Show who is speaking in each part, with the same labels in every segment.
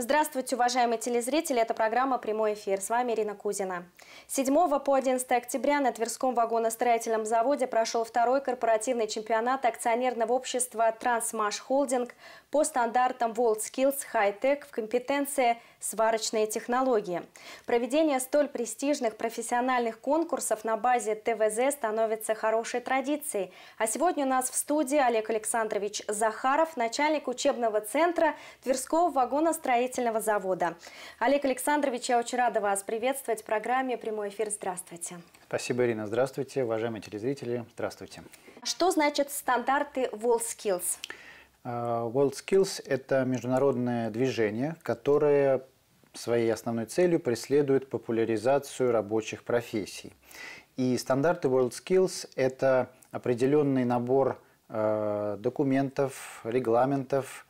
Speaker 1: Здравствуйте, уважаемые телезрители! Это программа «Прямой эфир». С вами Ирина Кузина. 7 по 11 октября на Тверском вагоностроительном заводе прошел второй корпоративный чемпионат акционерного общества «Трансмаш Холдинг» по стандартам WorldSkills High-Tech в компетенции «Сварочные технологии». Проведение столь престижных профессиональных конкурсов на базе ТВЗ становится хорошей традицией. А сегодня у нас в студии Олег Александрович Захаров, начальник учебного центра Тверского вагоностроительного строительного завода. Олег Александрович, я очень рада вас приветствовать в программе «Прямой эфир». Здравствуйте.
Speaker 2: Спасибо, Ирина. Здравствуйте, уважаемые телезрители. Здравствуйте.
Speaker 1: Что значат стандарты WorldSkills?
Speaker 2: А, WorldSkills – это международное движение, которое своей основной целью преследует популяризацию рабочих профессий. И стандарты WorldSkills – это определенный набор а, документов, регламентов,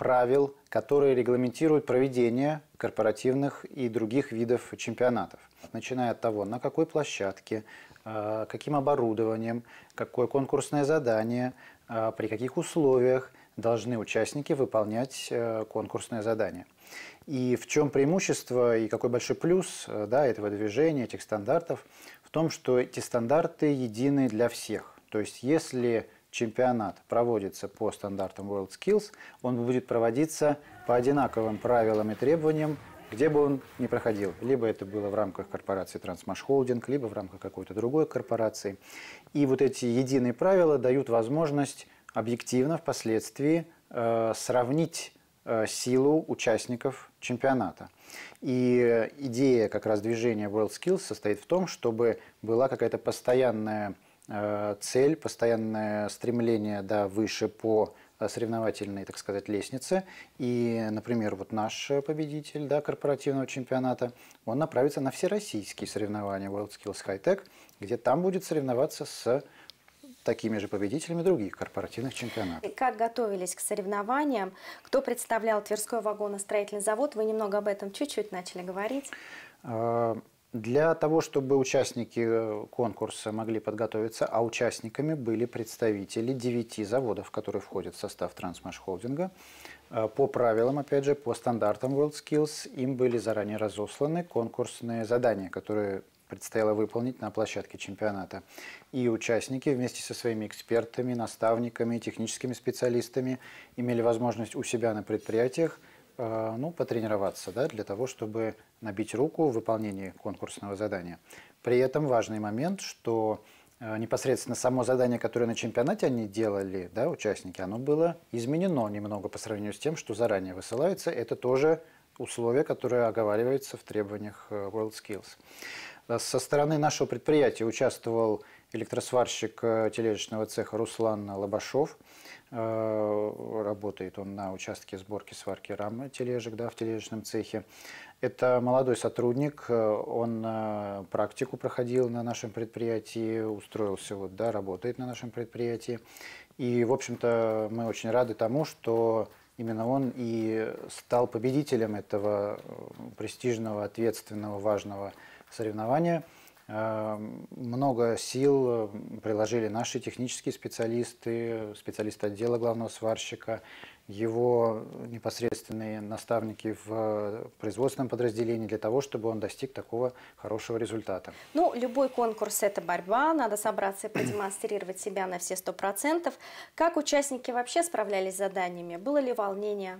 Speaker 2: правил, которые регламентируют проведение корпоративных и других видов чемпионатов. Начиная от того, на какой площадке, э, каким оборудованием, какое конкурсное задание, э, при каких условиях должны участники выполнять э, конкурсное задание. И в чем преимущество и какой большой плюс да, этого движения, этих стандартов, в том, что эти стандарты едины для всех. То есть если чемпионат проводится по стандартам World Skills. он будет проводиться по одинаковым правилам и требованиям, где бы он ни проходил. Либо это было в рамках корпорации Transmash Holding, либо в рамках какой-то другой корпорации. И вот эти единые правила дают возможность объективно впоследствии э, сравнить э, силу участников чемпионата. И э, идея как раз движения WorldSkills состоит в том, чтобы была какая-то постоянная Э, цель, постоянное стремление да, выше по э, соревновательной, так сказать, лестнице. И, например, вот наш победитель да, корпоративного чемпионата, он направится на всероссийские соревнования WorldSkills High Tech, где там будет соревноваться с такими же победителями других корпоративных чемпионатов.
Speaker 1: как готовились к соревнованиям? Кто представлял Тверской вагоностроительный завод? Вы немного об этом чуть-чуть начали говорить.
Speaker 2: Э, для того, чтобы участники э, конкурса могли подготовиться, а участниками были представители девяти заводов, которые входят в состав Трансмашхолдинга, э, по правилам, опять же, по стандартам WorldSkills, им были заранее разосланы конкурсные задания, которые предстояло выполнить на площадке чемпионата. И участники вместе со своими экспертами, наставниками, техническими специалистами имели возможность у себя на предприятиях – Э, ну, потренироваться да, для того, чтобы набить руку в выполнении конкурсного задания. При этом важный момент, что э, непосредственно само задание, которое на чемпионате они делали, да, участники, оно было изменено немного по сравнению с тем, что заранее высылается. Это тоже условие, которое оговаривается в требованиях э, WorldSkills. Со стороны нашего предприятия участвовал электросварщик э, тележечного цеха Руслан Лобашов. Э, работает он на участке сборки сварки рамы тележек да, в тележечном цехе. Это молодой сотрудник, э, он практику проходил на нашем предприятии, устроился, вот, да, работает на нашем предприятии. И, в общем-то, мы очень рады тому, что именно он и стал победителем этого престижного, ответственного, важного соревнования – Эм, много сил э, приложили наши технические специалисты, специалисты отдела главного сварщика, его непосредственные наставники в э, производственном подразделении для того, чтобы он достиг такого хорошего результата.
Speaker 1: Ну, любой конкурс – это борьба, надо собраться и продемонстрировать себя на все 100%. Как участники вообще справлялись с заданиями? Было ли волнение?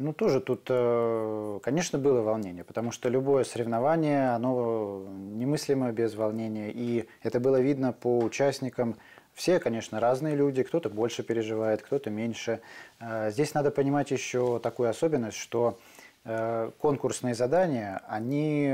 Speaker 2: Ну, тоже тут, э, конечно, было волнение, потому что любое соревнование, оно немыслимо без волнения. И это было видно по участникам. Все, конечно, разные люди, кто-то больше переживает, кто-то меньше. Э, здесь надо понимать еще такую особенность, что э, конкурсные задания, они,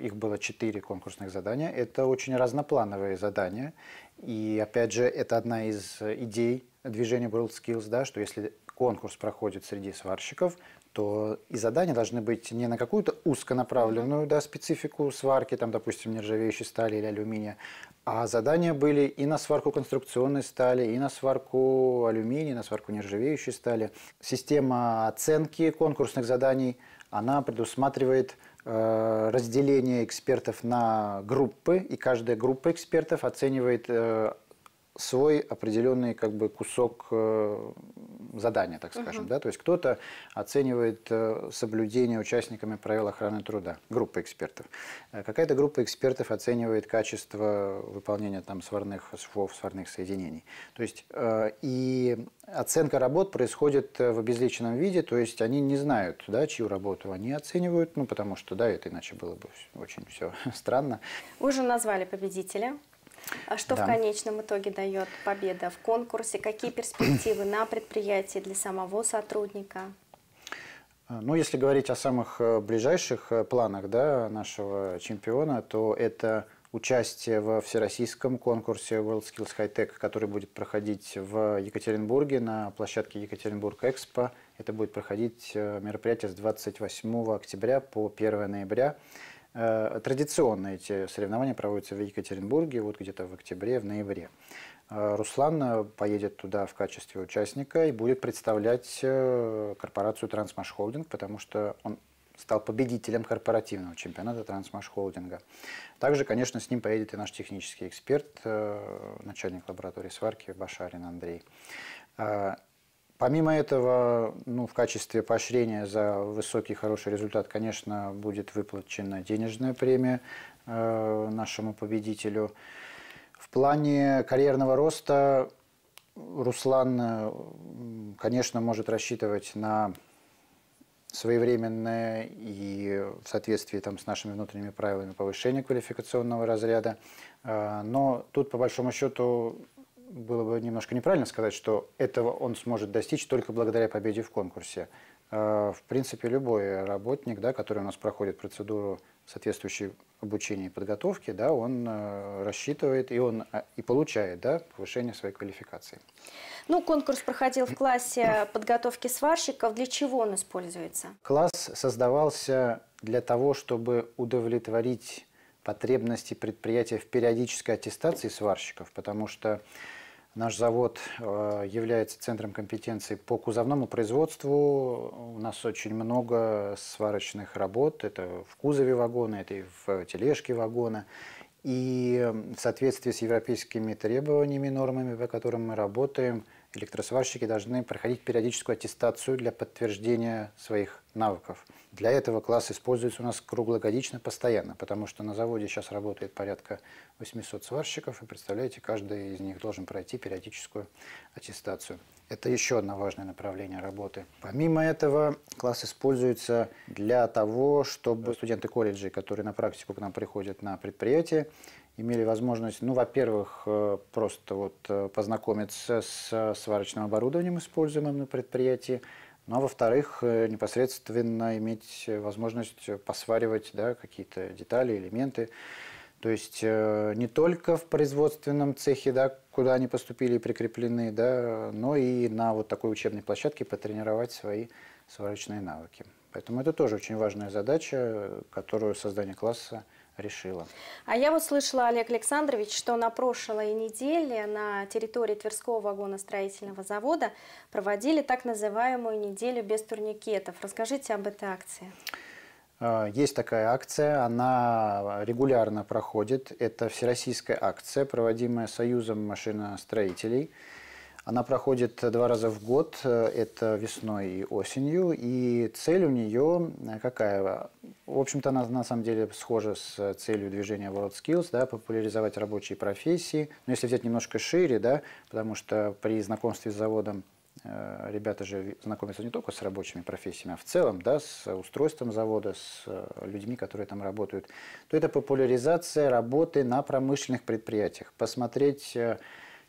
Speaker 2: их было четыре конкурсных задания, это очень разноплановые задания. И, опять же, это одна из идей движения WorldSkills, да, что если конкурс проходит среди сварщиков, то и задания должны быть не на какую-то узконаправленную да, специфику сварки, там, допустим, нержавеющей стали или алюминия, а задания были и на сварку конструкционной стали, и на сварку алюминия, и на сварку нержавеющей стали. Система оценки конкурсных заданий, она предусматривает э, разделение экспертов на группы, и каждая группа экспертов оценивает э, свой определенный как бы кусок э, задания, так скажем. Угу. Да? То есть кто-то оценивает э, соблюдение участниками правил охраны труда, группа экспертов. Э, какая-то группа экспертов оценивает качество выполнения там сварных швов, сварных соединений. То есть и оценка работ происходит в обезличенном виде, то есть они не знают, да, чью работу они оценивают, ну потому что, да, это иначе было бы очень все странно.
Speaker 1: Уже назвали победителя. А что да. в конечном итоге дает победа в конкурсе? Какие перспективы на предприятии для самого сотрудника?
Speaker 2: А, ну, если говорить о самых э, ближайших э, планах да, нашего чемпиона, то это участие во всероссийском конкурсе WorldSkills High Tech, который будет проходить в Екатеринбурге на площадке Екатеринбург Экспо. Это будет проходить э, мероприятие с 28 октября по 1 ноября. Э, Традиционно эти соревнования проводятся в Екатеринбурге, вот где-то в октябре, в ноябре. Э, Руслан э, поедет туда в качестве участника и будет представлять корпорацию «Трансмаш Холдинг», потому что он стал победителем корпоративного чемпионата «Трансмаш Холдинга». Также, конечно, с ним поедет и наш технический эксперт, начальник лаборатории сварки Башарин Андрей. Помимо этого, ну, в качестве поощрения за высокий хороший результат, конечно, будет выплачена денежная премия э, нашему победителю. В плане карьерного роста Руслан, э, конечно, может рассчитывать на своевременное и в соответствии там, с нашими внутренними правилами повышение квалификационного разряда. Э, но тут, по большому счету, было бы немножко неправильно сказать, что этого он сможет достичь только благодаря победе в конкурсе. Э, в принципе, любой работник, да, который у нас проходит процедуру соответствующей обучения и подготовки, да, он э, рассчитывает и он э, и получает да, повышение своей квалификации.
Speaker 1: Ну, конкурс проходил в классе подготовки сварщиков. Для чего он используется?
Speaker 2: Класс создавался для того, чтобы удовлетворить потребности предприятия в периодической аттестации сварщиков, потому что Наш завод э, является центром компетенции по кузовному производству. У нас очень много сварочных работ. Это в кузове вагона, это и в тележке вагона. И в соответствии с европейскими требованиями, нормами, по которым мы работаем – электросварщики должны проходить периодическую аттестацию для подтверждения своих навыков. Для этого класс используется у нас круглогодично, постоянно, потому что на заводе сейчас работает порядка 800 сварщиков, и, представляете, каждый из них должен пройти периодическую аттестацию. Это еще одно важное направление работы. Помимо этого, класс используется для того, чтобы студенты колледжей, которые на практику к нам приходят на предприятие, имели возможность, ну, во-первых, э, просто вот э, познакомиться с э, сварочным оборудованием, используемым на предприятии, ну, а во-вторых, непосредственно иметь возможность посваривать да, какие-то детали, элементы. То есть не только в производственном цехе, да, куда они поступили и прикреплены, да, но и на вот такой учебной площадке потренировать свои сварочные навыки. Поэтому это тоже очень важная задача, которую создание класса решила.
Speaker 1: А я вот слышала, Олег Александрович, что на прошлой неделе на территории Тверского вагоностроительного завода проводили так называемую неделю без турникетов. Расскажите об этой акции.
Speaker 2: А, есть такая акция, она регулярно проходит. Это всероссийская акция, проводимая Союзом машиностроителей – она проходит э, два раза в год, э, это весной и осенью, и цель у нее э, какая? В общем-то, она на самом деле схожа с целью движения World Skills, да, популяризовать рабочие профессии, но если взять немножко шире, да, потому что при знакомстве с заводом ребята же знакомятся не только с рабочими профессиями, а в целом, да, с устройством завода, с людьми, которые там работают, то это популяризация работы на промышленных предприятиях. Посмотреть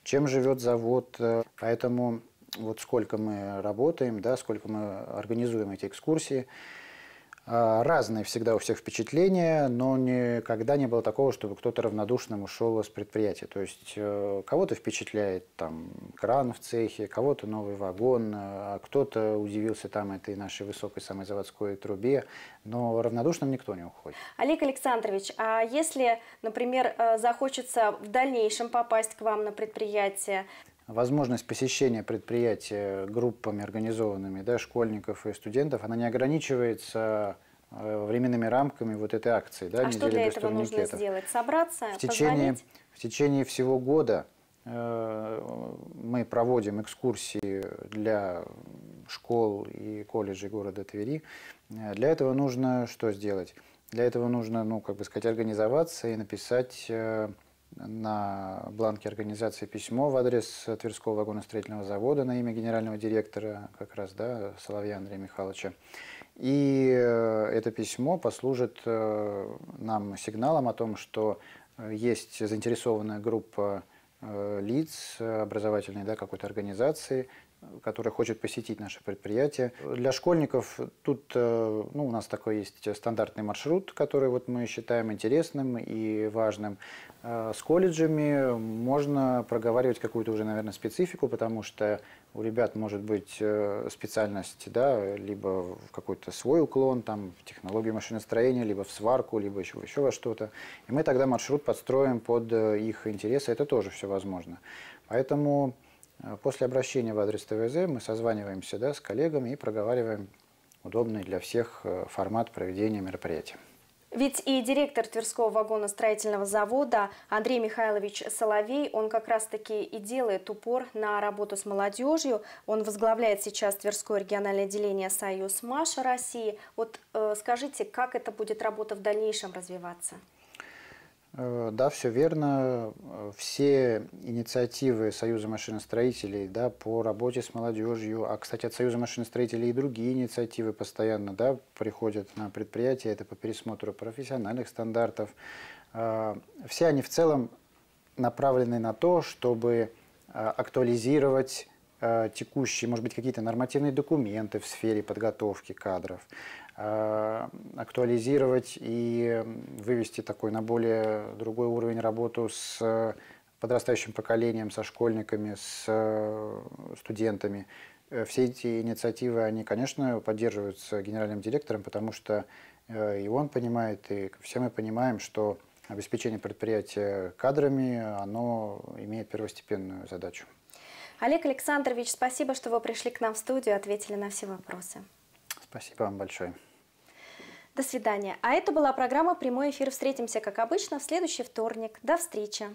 Speaker 2: чем живет завод. Э, поэтому вот сколько мы работаем, да, сколько мы организуем эти экскурсии, а, разные всегда у всех впечатления, но никогда не было такого, чтобы кто-то равнодушным ушел из предприятия. То есть э, кого-то впечатляет там кран в цехе, кого-то новый вагон, э, а кто-то удивился там этой нашей высокой самой заводской трубе, но равнодушным никто не уходит.
Speaker 1: Олег Александрович, а если, например, э, захочется в дальнейшем попасть к вам на предприятие,
Speaker 2: возможность посещения предприятия группами организованными да, школьников и студентов, она не ограничивается э, временными рамками вот этой акции. Да, а что для этого нужно сделать?
Speaker 1: Собраться, в течение,
Speaker 2: в течение всего года э, мы проводим экскурсии для школ и колледжей города Твери. Э, для этого нужно что сделать? Для этого нужно, ну, как бы сказать, организоваться и написать э, на бланке организации письмо в адрес Тверского вагоностроительного завода на имя генерального директора, как раз, да, Соловья Андрея Михайловича. И э, это письмо послужит э, нам сигналом о том, что э, есть заинтересованная группа лиц, образовательной да, какой-то организации, который хочет посетить наше предприятие. Для школьников тут э, ну, у нас такой есть стандартный маршрут, который вот мы считаем интересным и важным. Э, с колледжами можно проговаривать какую-то уже, наверное, специфику, потому что у ребят может быть э, специальность, да, либо в какой-то свой уклон, там, в технологию машиностроения, либо в сварку, либо еще, еще во что-то. И мы тогда маршрут подстроим под их интересы, это тоже все возможно. Поэтому а после обращения в адрес ТВЗ мы созваниваемся да, с коллегами и проговариваем удобный для всех э, формат проведения мероприятия.
Speaker 1: Ведь и директор Тверского вагоностроительного завода Андрей Михайлович Соловей, он как раз-таки и делает упор на работу с молодежью. Он возглавляет сейчас Тверское региональное отделение «Союз Маша России». Вот э, скажите, как это будет работа в дальнейшем развиваться?
Speaker 2: Э, да, все верно. Э, все инициативы Союза машиностроителей да, по работе с молодежью, а, кстати, от Союза машиностроителей и другие инициативы постоянно да, приходят на предприятия, это по пересмотру профессиональных стандартов. Э, все они в целом направлены на то, чтобы актуализировать текущие, может быть, какие-то нормативные документы в сфере подготовки кадров, Э, актуализировать и вывести такой на более другой уровень работу с э, подрастающим поколением, со школьниками, с э, студентами. Все эти инициативы, они, конечно, поддерживаются генеральным директором, потому что и он понимает, и все мы понимаем, что обеспечение предприятия кадрами, оно имеет первостепенную задачу.
Speaker 1: Олег Александрович, спасибо, что вы пришли к нам в студию, ответили на все вопросы.
Speaker 2: Спасибо вам большое.
Speaker 1: До свидания. А это была программа «Прямой эфир». Встретимся, как обычно, в следующий вторник. До встречи.